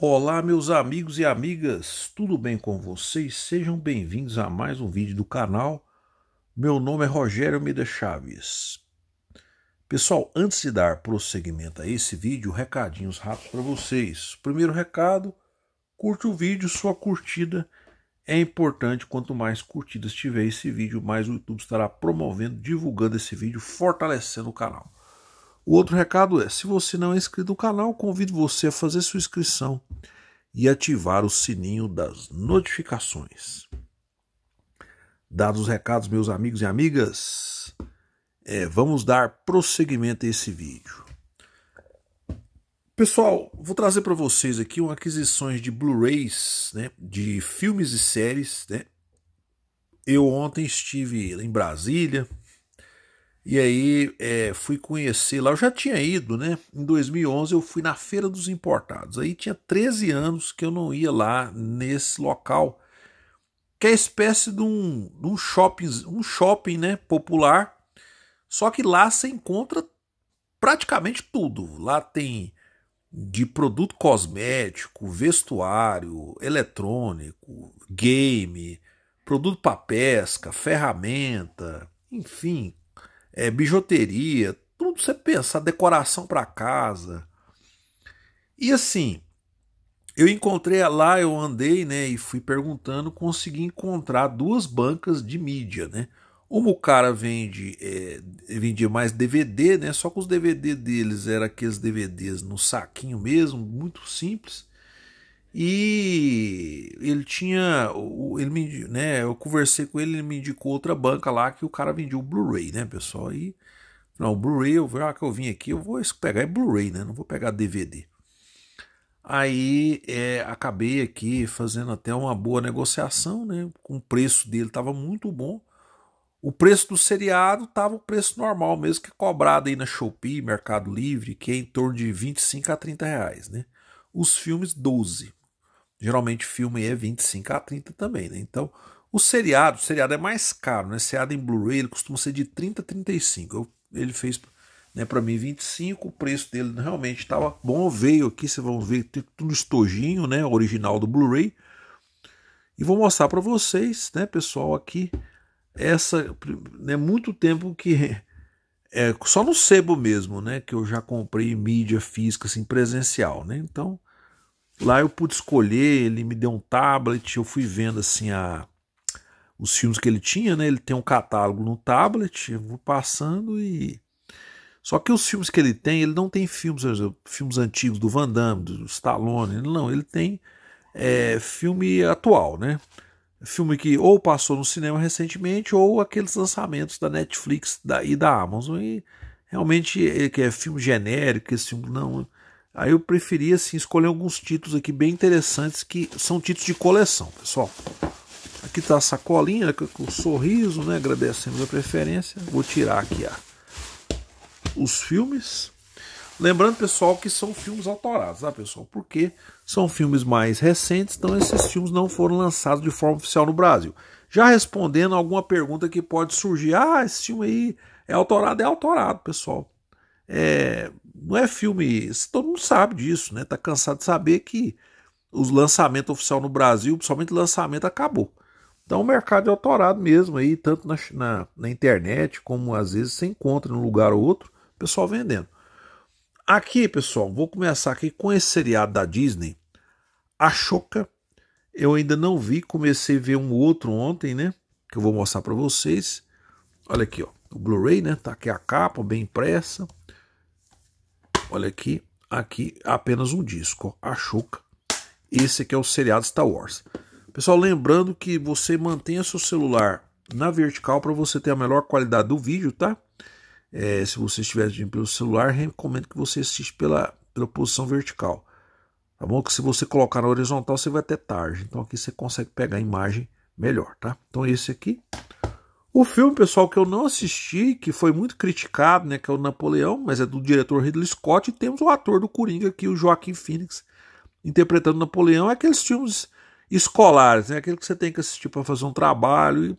Olá, meus amigos e amigas, tudo bem com vocês? Sejam bem-vindos a mais um vídeo do canal. Meu nome é Rogério Meda Chaves. Pessoal, antes de dar prosseguimento a esse vídeo, recadinhos rápidos para vocês. Primeiro recado, curte o vídeo, sua curtida é importante. Quanto mais curtidas tiver esse vídeo, mais o YouTube estará promovendo, divulgando esse vídeo, fortalecendo o canal. O outro recado é: se você não é inscrito no canal, convido você a fazer sua inscrição e ativar o sininho das notificações. Dados os recados, meus amigos e amigas, é, vamos dar prosseguimento a esse vídeo. Pessoal, vou trazer para vocês aqui uma aquisições de Blu-rays, né, de filmes e séries. Né? Eu ontem estive em Brasília, e aí é, fui conhecer lá, eu já tinha ido, né? Em 2011 eu fui na Feira dos Importados. Aí tinha 13 anos que eu não ia lá nesse local, que é espécie de um, de um shopping, um shopping, né? Popular. Só que lá você encontra praticamente tudo. Lá tem de produto cosmético, vestuário, eletrônico, game, produto para pesca, ferramenta, enfim, é, bijuteria, tudo você pensar, decoração para casa. E assim, eu encontrei lá, eu andei, né, e fui perguntando, consegui encontrar duas bancas de mídia, né? Uma o cara vende, é, vendia mais DVD, né? Só que os DVD deles eram aqueles DVDs no saquinho mesmo, muito simples. E ele tinha. Ele me, né, eu conversei com ele, ele me indicou outra banca lá que o cara vendia o Blu-ray, né, pessoal? E. Não, Blu-ray, eu ah, que eu vim aqui, eu vou pegar é Blu-ray, né? Não vou pegar DVD. Aí é, acabei aqui fazendo até uma boa negociação, né? O preço dele tava muito bom. O preço do seriado tava o preço normal mesmo, que é cobrado aí na Shopee, Mercado Livre, que é em torno de 25 a 30 reais, né? os filmes 12. Geralmente filme é 25 a 30 também, né? Então, o seriado, o seriado é mais caro, né? seriado em Blu-ray ele costuma ser de 30 a 35. Eu, ele fez né, para mim 25, o preço dele realmente estava bom, veio aqui, vocês vão ver tudo estojinho, né, original do Blu-ray. E vou mostrar para vocês, né, pessoal, aqui essa né, muito tempo que é, só no sebo mesmo, né? Que eu já comprei mídia física, assim, presencial, né? Então, lá eu pude escolher, ele me deu um tablet, eu fui vendo, assim, a, os filmes que ele tinha, né? Ele tem um catálogo no tablet, eu vou passando e... Só que os filmes que ele tem, ele não tem filmes, filmes antigos do Van Damme, do Stallone, não, ele tem é, filme atual, né? filme que ou passou no cinema recentemente ou aqueles lançamentos da Netflix e da Amazon e realmente é, que é filme genérico esse filme não aí eu preferia assim escolher alguns títulos aqui bem interessantes que são títulos de coleção pessoal aqui está a sacolinha né, com o sorriso né agradecemos a preferência vou tirar aqui a os filmes Lembrando, pessoal, que são filmes autorados, tá, pessoal? Porque são filmes mais recentes, então esses filmes não foram lançados de forma oficial no Brasil. Já respondendo alguma pergunta que pode surgir, ah, esse filme aí é autorado, é autorado, pessoal. É, não é filme, todo mundo sabe disso, né? Tá cansado de saber que o lançamento oficial no Brasil, principalmente lançamento, acabou. Então o mercado é autorado mesmo aí, tanto na, na, na internet, como às vezes você encontra num lugar ou outro, pessoal vendendo. Aqui, pessoal, vou começar aqui com esse seriado da Disney. A Choca, eu ainda não vi, comecei a ver um outro ontem, né? Que eu vou mostrar para vocês. Olha aqui, ó, o Blu-ray, né? Tá aqui a capa, bem impressa. Olha aqui, aqui apenas um disco, ó, a Choca. Esse aqui é o seriado Star Wars. Pessoal, lembrando que você mantenha seu celular na vertical para você ter a melhor qualidade do vídeo, tá? É, se você estiver assistindo pelo celular, recomendo que você assista pela, pela posição vertical. Tá bom? Que se você colocar na horizontal, você vai até tarde. Então aqui você consegue pegar a imagem melhor, tá? Então esse aqui. O filme, pessoal, que eu não assisti, que foi muito criticado, né? Que é o Napoleão, mas é do diretor Ridley Scott. E temos o ator do Coringa aqui, o Joaquim Phoenix, interpretando Napoleão. É aqueles filmes escolares, né? Aquele que você tem que assistir para fazer um trabalho e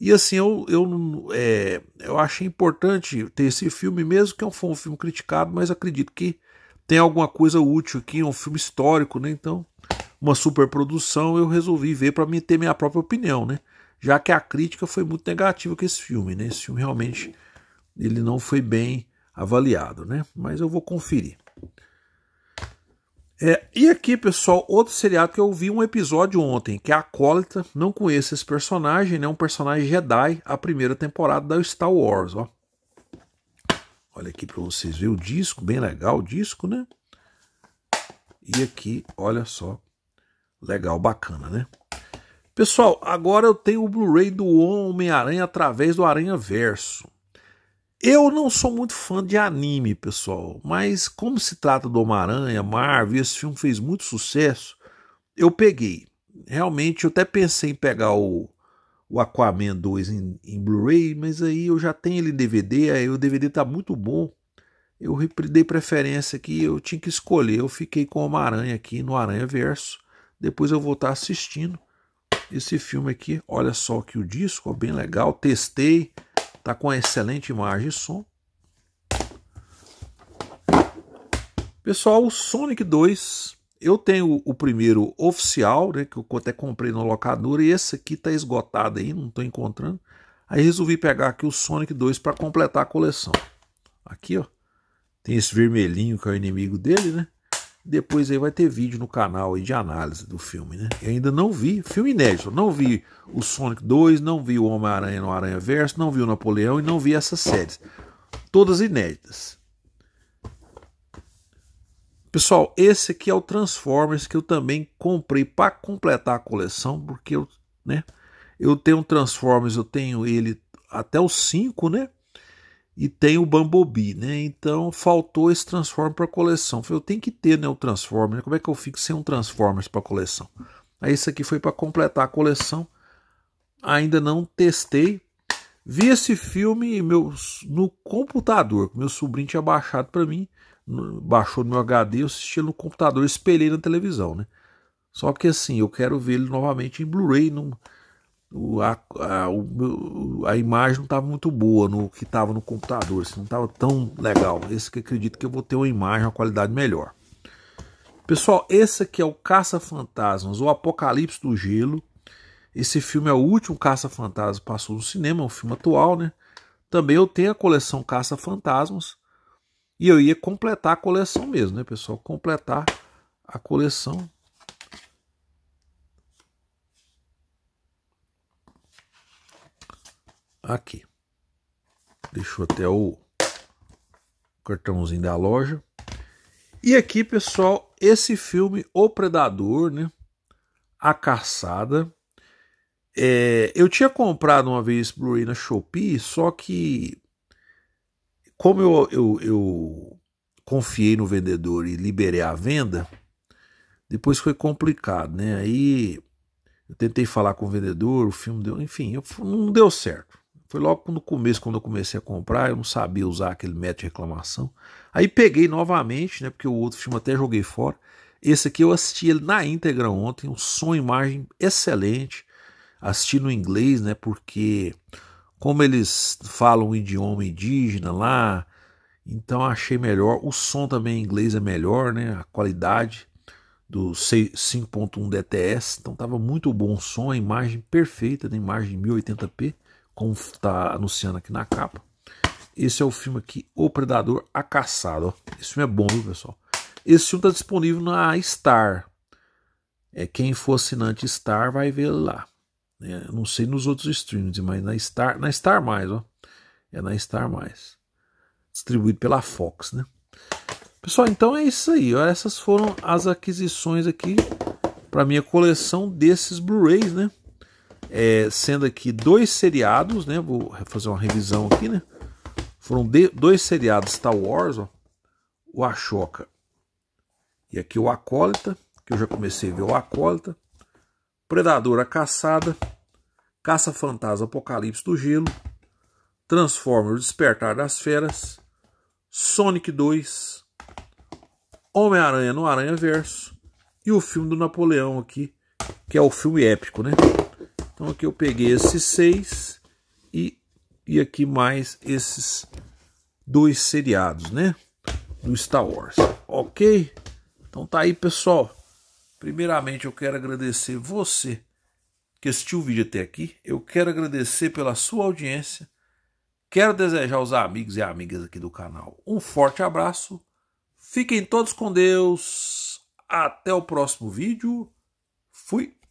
e assim, eu, eu, é, eu achei importante ter esse filme, mesmo que é foi um filme criticado, mas acredito que tem alguma coisa útil aqui, é um filme histórico, né? Então, uma superprodução, eu resolvi ver para mim ter minha própria opinião, né? Já que a crítica foi muito negativa com esse filme, né? Esse filme realmente ele não foi bem avaliado, né? Mas eu vou conferir. É, e aqui, pessoal, outro seriado que eu vi um episódio ontem, que é a Acólita. Não conheço esse personagem, né? Um personagem Jedi, a primeira temporada da Star Wars, ó. Olha aqui para vocês verem o disco, bem legal o disco, né? E aqui, olha só. Legal, bacana, né? Pessoal, agora eu tenho o Blu-ray do Homem-Aranha através do Aranha Verso. Eu não sou muito fã de anime, pessoal, mas como se trata do Homem-Aranha, Marvel, esse filme fez muito sucesso, eu peguei. Realmente, eu até pensei em pegar o, o Aquaman 2 em, em Blu-ray, mas aí eu já tenho ele em DVD, aí o DVD tá muito bom. Eu dei preferência aqui, eu tinha que escolher, eu fiquei com o Homem-Aranha aqui no Aranha Verso. Depois eu vou estar assistindo esse filme aqui. Olha só que o disco, ó, bem legal, testei Está com uma excelente imagem e som. Pessoal, o Sonic 2, eu tenho o primeiro oficial, né, que eu até comprei na locadora, e esse aqui está esgotado aí, não estou encontrando. Aí resolvi pegar aqui o Sonic 2 para completar a coleção. Aqui, ó, tem esse vermelhinho que é o inimigo dele, né? Depois aí vai ter vídeo no canal aí de análise do filme, né? Eu ainda não vi, filme inédito, não vi o Sonic 2, não vi o Homem-Aranha no Aranha Verso, não vi o Napoleão e não vi essas séries. Todas inéditas. Pessoal, esse aqui é o Transformers que eu também comprei para completar a coleção, porque eu, né, eu tenho Transformers, eu tenho ele até o 5, né? e tem o Bumblebee, né? Então faltou esse Transformer para coleção. Eu tenho que ter, né, o Transformer. Né? Como é que eu fico sem um Transformers para coleção? Aí esse aqui foi para completar a coleção. Ainda não testei. Vi esse filme meu, no computador. Meu sobrinho tinha baixado para mim. Baixou no meu HD, eu assisti no computador, espelhei na televisão, né? Só que assim, eu quero ver ele novamente em Blu-ray. Não a, a, a imagem não estava muito boa no que estava no computador, assim, não estava tão legal. Esse que acredito que eu vou ter uma imagem, uma qualidade melhor. Pessoal, esse aqui é o Caça-Fantasmas, o Apocalipse do Gelo. Esse filme é o último Caça-Fantasmas que passou no cinema, é um filme atual, né? Também eu tenho a coleção Caça-Fantasmas e eu ia completar a coleção mesmo, né, pessoal? Completar a coleção aqui. Deixou até o cartãozinho da loja. E aqui, pessoal, esse filme O Predador, né? A Caçada. É, eu tinha comprado uma vez Blu-ray na Shopee, só que como eu, eu, eu confiei no vendedor e liberei a venda, depois foi complicado, né? Aí eu tentei falar com o vendedor, o filme deu, enfim, eu, não deu certo. Foi logo no começo, quando eu comecei a comprar, eu não sabia usar aquele método de reclamação. Aí peguei novamente, né? Porque o outro filme até joguei fora. Esse aqui eu assisti ele na íntegra ontem, um som e imagem excelente. Assisti no inglês, né? Porque como eles falam um idioma indígena lá, então achei melhor. O som também em inglês é melhor, né? A qualidade do 5.1 DTS, então tava muito bom o som, a imagem perfeita, na né, imagem 1080p como está anunciando aqui na capa. Esse é o filme aqui, O Predador a Caçado. Ó. Esse filme é bom, viu, pessoal? Esse filme está disponível na Star. É, quem for assinante Star vai ver lá. É, não sei nos outros streams, mas na Star, na Star mais, ó. É na Star mais. Distribuído pela Fox, né? Pessoal, então é isso aí. Ó. Essas foram as aquisições aqui para minha coleção desses Blu-rays, né? é, sendo aqui dois seriados, né? Vou fazer uma revisão aqui, né? Foram de, dois seriados Star Wars, ó, o Ashoka e aqui o Acólita, que eu já comecei a ver o Acólita, Predador a Caçada, Caça Fantasma Apocalipse do Gelo, Transformers Despertar das Feras, Sonic 2, Homem-Aranha no Aranha Verso e o filme do Napoleão aqui, que é o filme épico, né? Então aqui eu peguei esses seis e, e aqui mais esses dois seriados, né? Do Star Wars, ok? Então tá aí, pessoal. Primeiramente eu quero agradecer você que assistiu o vídeo até aqui. Eu quero agradecer pela sua audiência. Quero desejar aos amigos e amigas aqui do canal um forte abraço. Fiquem todos com Deus. Até o próximo vídeo. Fui.